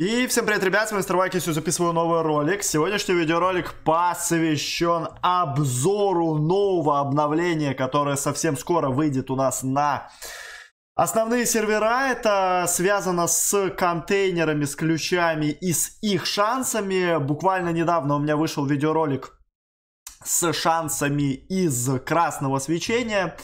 И всем привет, ребят, с вами Старвайк, я записываю новый ролик. Сегодняшний видеоролик посвящен обзору нового обновления, которое совсем скоро выйдет у нас на основные сервера. Это связано с контейнерами, с ключами и с их шансами. Буквально недавно у меня вышел видеоролик с шансами из красного свечения.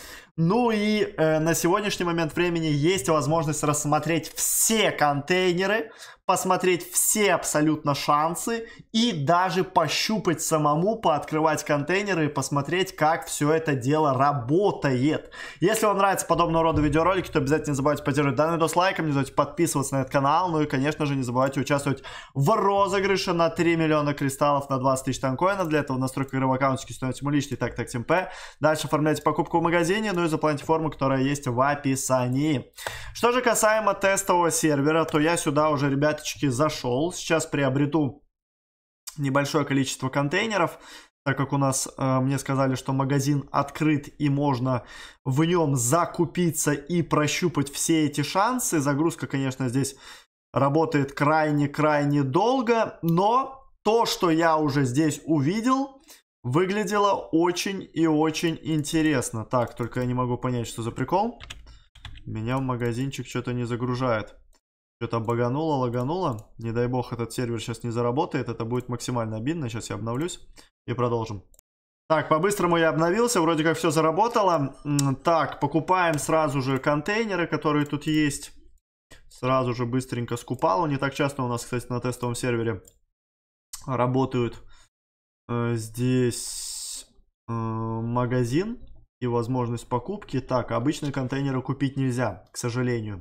Ну и э, на сегодняшний момент времени есть возможность рассмотреть все контейнеры, посмотреть все абсолютно шансы и даже пощупать самому, пооткрывать контейнеры и посмотреть, как все это дело работает. Если вам нравятся подобного рода видеоролики, то обязательно не забывайте поддерживать данный видос лайком, не забывайте подписываться на этот канал, ну и, конечно же, не забывайте участвовать в розыгрыше на 3 миллиона кристаллов на 20 тысяч танкоинов. Для этого настройка игрового аккаунта стоит ему личный так так темп. Дальше оформляйте покупку в магазине, ну и заполнять форму, которая есть в описании. Что же касаемо тестового сервера, то я сюда уже, ребяточки, зашел. Сейчас приобрету небольшое количество контейнеров, так как у нас э, мне сказали, что магазин открыт и можно в нем закупиться и прощупать все эти шансы. Загрузка, конечно, здесь работает крайне-крайне долго, но то, что я уже здесь увидел, Выглядело очень и очень интересно. Так, только я не могу понять, что за прикол. Меня в магазинчик что-то не загружает. Что-то багануло, лагануло. Не дай бог, этот сервер сейчас не заработает. Это будет максимально обидно. Сейчас я обновлюсь и продолжим. Так, по-быстрому я обновился, вроде как все заработало. Так, покупаем сразу же контейнеры, которые тут есть. Сразу же быстренько скупал. Не так часто у нас, кстати, на тестовом сервере работают Э, здесь э, магазин и возможность покупки. Так, обычные контейнеры купить нельзя, к сожалению.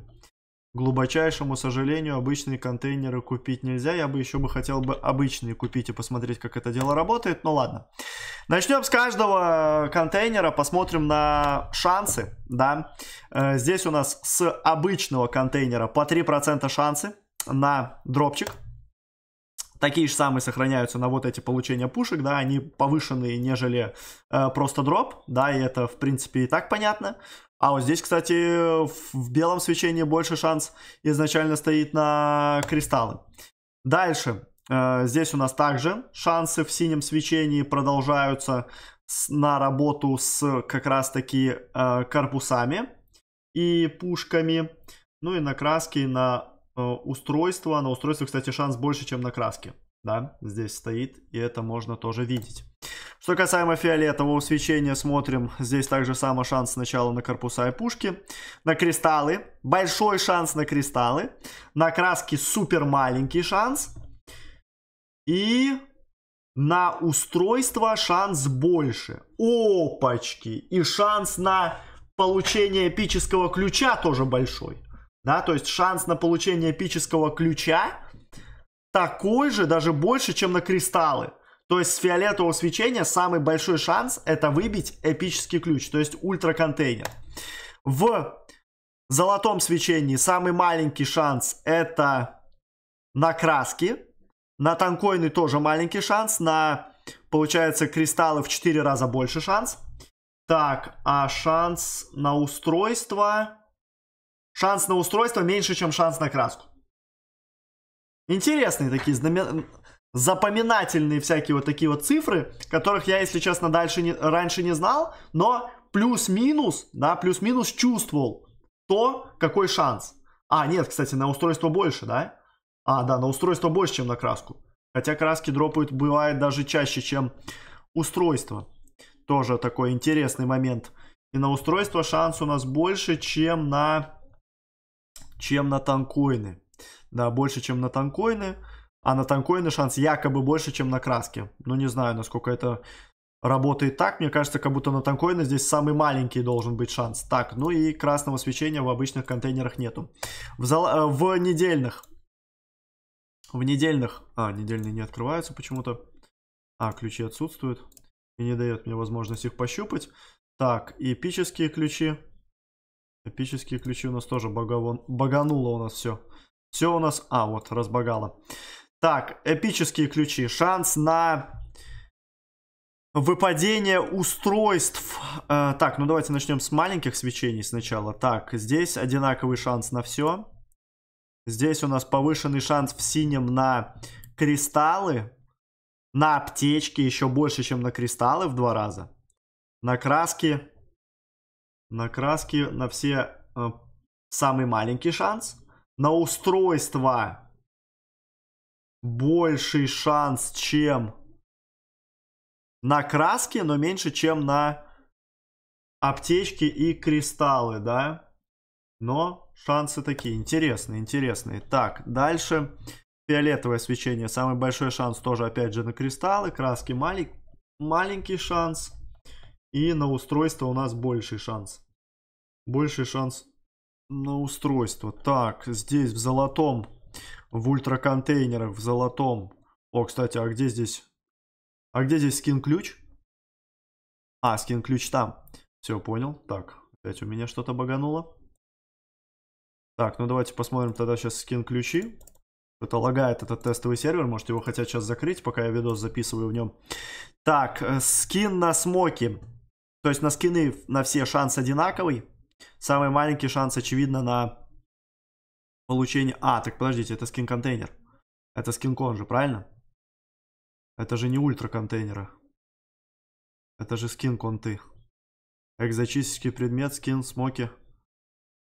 глубочайшему сожалению, обычные контейнеры купить нельзя. Я бы еще бы хотел бы обычные купить и посмотреть, как это дело работает. Но ну ладно. Начнем с каждого контейнера, посмотрим на шансы. Да? Э, здесь у нас с обычного контейнера по 3% шансы на дропчик такие же самые сохраняются на вот эти получения пушек, да, они повышенные, нежели э, просто дроп, да, и это, в принципе, и так понятно. А вот здесь, кстати, в белом свечении больше шанс изначально стоит на кристаллы. Дальше, э, здесь у нас также шансы в синем свечении продолжаются с, на работу с как раз-таки э, корпусами и пушками. Ну и на краске, на Э, устройство. На устройство, кстати, шанс больше, чем на краске. Да, здесь стоит, и это можно тоже видеть. Что касаемо фиолетового свечения, смотрим. Здесь также самый шанс сначала на корпуса и пушки. На кристаллы. Большой шанс на кристаллы. На краски супер маленький шанс. И на устройство шанс больше. Опачки! И шанс на получение эпического ключа тоже большой да, то есть шанс на получение эпического ключа такой же, даже больше, чем на кристаллы. То есть с фиолетового свечения самый большой шанс это выбить эпический ключ, то есть ультраконтейнер. В золотом свечении самый маленький шанс это на краски. На танкоины тоже маленький шанс. На, получается, кристаллы в 4 раза больше шанс. Так, а шанс на устройство... Шанс на устройство меньше, чем шанс на краску. Интересные такие знамен... запоминательные всякие вот такие вот цифры, которых я, если честно, дальше не... раньше не знал, но плюс-минус, да, плюс-минус чувствовал то, какой шанс. А, нет, кстати, на устройство больше, да? А, да, на устройство больше, чем на краску. Хотя краски дропают, бывает, даже чаще, чем устройство. Тоже такой интересный момент. И на устройство шанс у нас больше, чем на чем на танкоины. Да, больше, чем на танкоины. А на танкоины шанс якобы больше, чем на краски. Ну, не знаю, насколько это работает так. Мне кажется, как будто на танкоины здесь самый маленький должен быть шанс. Так, ну и красного свечения в обычных контейнерах нету. В, зал... Э, в недельных. В недельных. А, недельные не открываются почему-то. А, ключи отсутствуют. И не дает мне возможность их пощупать. Так, эпические ключи. Эпические ключи у нас тоже багавон... багануло у нас все. Все у нас... А, вот, разбагало. Так, эпические ключи. Шанс на выпадение устройств. Э, так, ну давайте начнем с маленьких свечений сначала. Так, здесь одинаковый шанс на все. Здесь у нас повышенный шанс в синем на кристаллы. На аптечки еще больше, чем на кристаллы в два раза. На краски на краски, на все э, самый маленький шанс. На устройство больший шанс, чем на краски, но меньше, чем на аптечки и кристаллы, да. Но шансы такие интересные, интересные. Так, дальше фиолетовое свечение. Самый большой шанс тоже, опять же, на кристаллы. Краски малень... маленький шанс. И на устройство у нас больший шанс. Больший шанс на устройство. Так, здесь в золотом, в ультраконтейнерах, в золотом. О, кстати, а где здесь? А где здесь скин-ключ? А, скин-ключ там. Все, понял. Так, опять у меня что-то багануло. Так, ну давайте посмотрим тогда сейчас скин-ключи. Это лагает этот тестовый сервер, может его хотят сейчас закрыть, пока я видос записываю в нем. Так, э, скин на смоки. То есть на скины на все шанс одинаковый. Самый маленький шанс, очевидно, на получение... А, так подождите, это скин-контейнер. Это скин-кон же, правильно? Это же не ультра-контейнера. Это же скин-конты. Экзотический предмет, скин, смоки.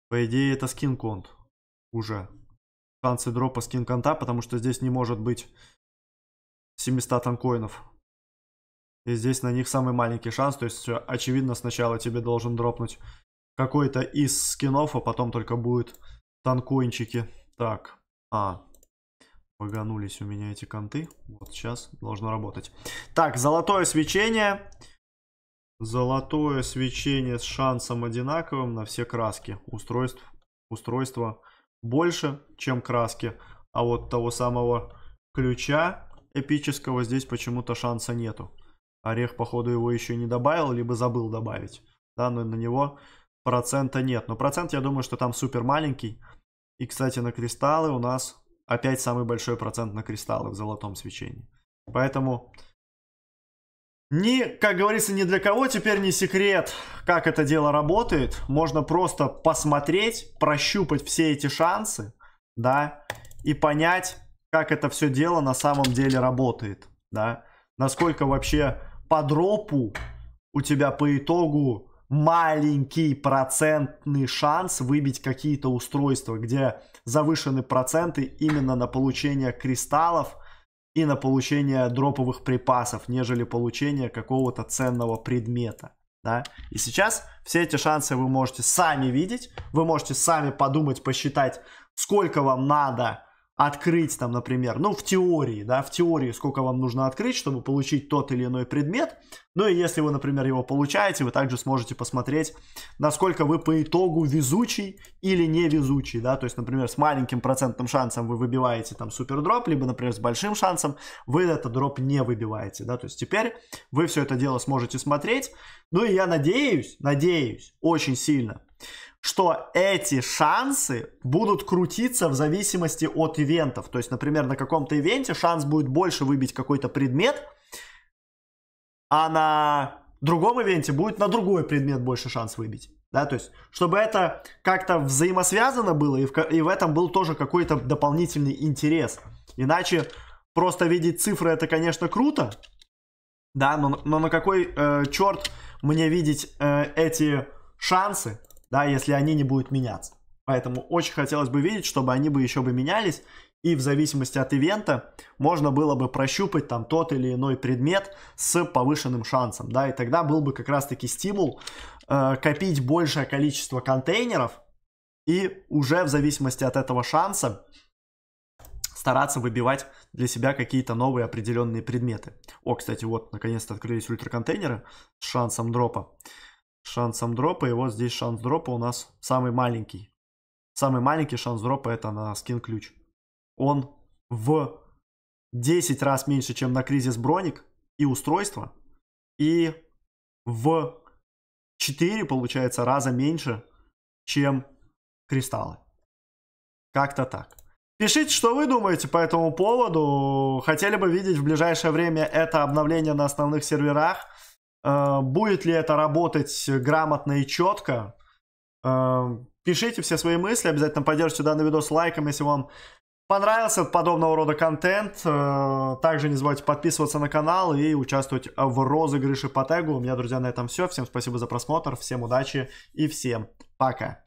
По идее, это скин-конт уже. Шансы дропа скин-конта, потому что здесь не может быть 700 танкоинов. И здесь на них самый маленький шанс. То есть, очевидно, сначала тебе должен дропнуть какой-то из скинов, а потом только будет танкоинчики. Так, а, поганулись у меня эти конты. Вот сейчас должно работать. Так, золотое свечение. Золотое свечение с шансом одинаковым на все краски. Устройств, устройство больше, чем краски. А вот того самого ключа эпического здесь почему-то шанса нету. Орех, походу, его еще не добавил, либо забыл добавить. Да, но на него процента нет. Но процент, я думаю, что там супер маленький. И, кстати, на кристаллы у нас опять самый большой процент на кристаллы в золотом свечении. Поэтому, ни, как говорится, ни для кого теперь не секрет, как это дело работает. Можно просто посмотреть, прощупать все эти шансы, да, и понять, как это все дело на самом деле работает, да. Насколько вообще по дропу у тебя по итогу маленький процентный шанс выбить какие-то устройства, где завышены проценты именно на получение кристаллов и на получение дроповых припасов, нежели получение какого-то ценного предмета. Да? И сейчас все эти шансы вы можете сами видеть, вы можете сами подумать, посчитать, сколько вам надо открыть там, например, ну, в теории, да, в теории, сколько вам нужно открыть, чтобы получить тот или иной предмет. Ну и если вы, например, его получаете, вы также сможете посмотреть, насколько вы по итогу везучий или невезучий, да, то есть, например, с маленьким процентным шансом вы выбиваете там супер дроп, либо, например, с большим шансом вы этот дроп не выбиваете, да, то есть теперь вы все это дело сможете смотреть. Ну и я надеюсь, надеюсь, очень сильно, что эти шансы будут крутиться в зависимости от ивентов. То есть, например, на каком-то ивенте шанс будет больше выбить какой-то предмет, а на другом ивенте будет на другой предмет больше шанс выбить. Да, то есть, чтобы это как-то взаимосвязано было, и в, и в этом был тоже какой-то дополнительный интерес. Иначе просто видеть цифры это, конечно, круто, да, но, но на какой э, черт мне видеть э, эти шансы? да, если они не будут меняться. Поэтому очень хотелось бы видеть, чтобы они бы еще бы менялись, и в зависимости от ивента можно было бы прощупать там тот или иной предмет с повышенным шансом, да, и тогда был бы как раз-таки стимул э, копить большее количество контейнеров и уже в зависимости от этого шанса стараться выбивать для себя какие-то новые определенные предметы. О, кстати, вот, наконец-то открылись ультраконтейнеры с шансом дропа шансом дропа. И вот здесь шанс дропа у нас самый маленький. Самый маленький шанс дропа это на скин ключ. Он в 10 раз меньше, чем на кризис броник и устройство. И в 4, получается, раза меньше, чем кристаллы. Как-то так. Пишите, что вы думаете по этому поводу. Хотели бы видеть в ближайшее время это обновление на основных серверах. Э, будет ли это работать грамотно и четко? Э, пишите все свои мысли, обязательно поддержите данный видос лайком, если вам понравился подобного рода контент. Э, также не забывайте подписываться на канал и участвовать в розыгрыше по тегу. У меня, друзья, на этом все. Всем спасибо за просмотр, всем удачи и всем пока.